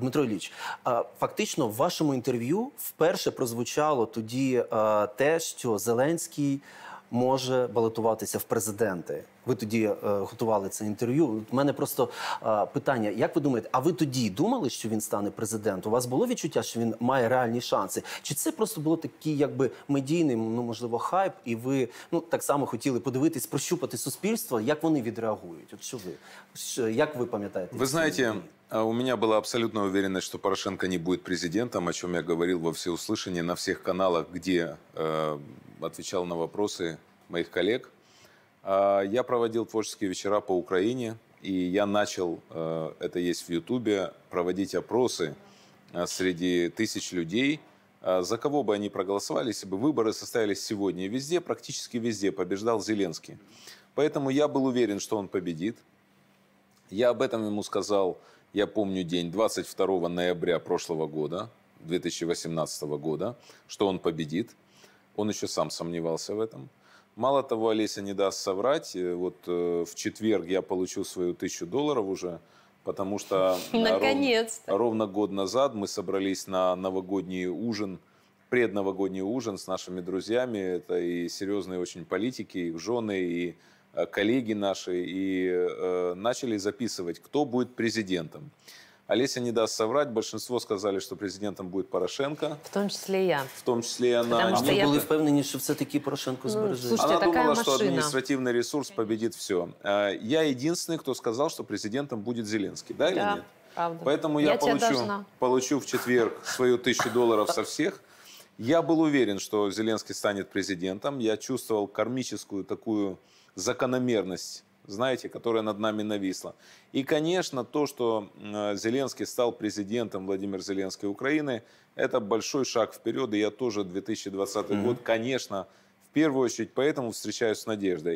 Дмитро Ілліч, фактично в вашому інтерв'ю вперше прозвучало тоді те, що Зеленський може балотуватися в президенти. Ви тоді е, готували це інтерв'ю. У мене просто питання: як ви думаєте, а ви тоді думали, що він стане президентом? У вас було відчуття, що він має реальні шанси? Чи це просто було такий, якби медійний, ну можливо, хайп, і ви ну так само хотіли подивитись, прощупати суспільство, як вони відреагують? От що ви як ви пам'ятаєте? Ви знаєте. Дії? А у меня была абсолютная уверенность, что Порошенко не будет президентом, о чем я говорил во всеуслышании на всех каналах, где э, отвечал на вопросы моих коллег. Э, я проводил творческие вечера по Украине, и я начал, э, это есть в Ютубе, проводить опросы э, среди тысяч людей, э, за кого бы они проголосовали, если бы выборы состоялись сегодня. везде, практически везде побеждал Зеленский. Поэтому я был уверен, что он победит. Я об этом ему сказал я помню день, 22 ноября прошлого года, 2018 года, что он победит. Он еще сам сомневался в этом. Мало того, Олеся не даст соврать. Э, вот э, в четверг я получил свою тысячу долларов уже, потому что э, наконец ровно, ровно год назад мы собрались на новогодний ужин, предновогодний ужин с нашими друзьями. Это и серьезные очень политики, их жены, и Э, коллеги наши и э, начали записывать, кто будет президентом. Олеся не даст соврать, большинство сказали, что президентом будет Порошенко. В том числе я. В тому числі вона. А ми я... були впевнені, що все-таки Порошенко збереже. Ну, Вона думала, машина. что административный ресурс победит все. Э, я единственный, кто сказал, что президентом будет Зеленский, Да, да, или нет? Правда. Поэтому я, я получу, получу в четверг свою тысячу долларов со всех. Я был уверен, что Зеленский станет президентом. Я чувствовал кармическую такую закономерность, знаете, которая над нами нависла. И, конечно, то, что э, Зеленский стал президентом Владимир Зеленской Украины, это большой шаг вперед. И я тоже 2020 mm-hmm. год, конечно, в первую очередь поэтому встречаюсь с надеждой.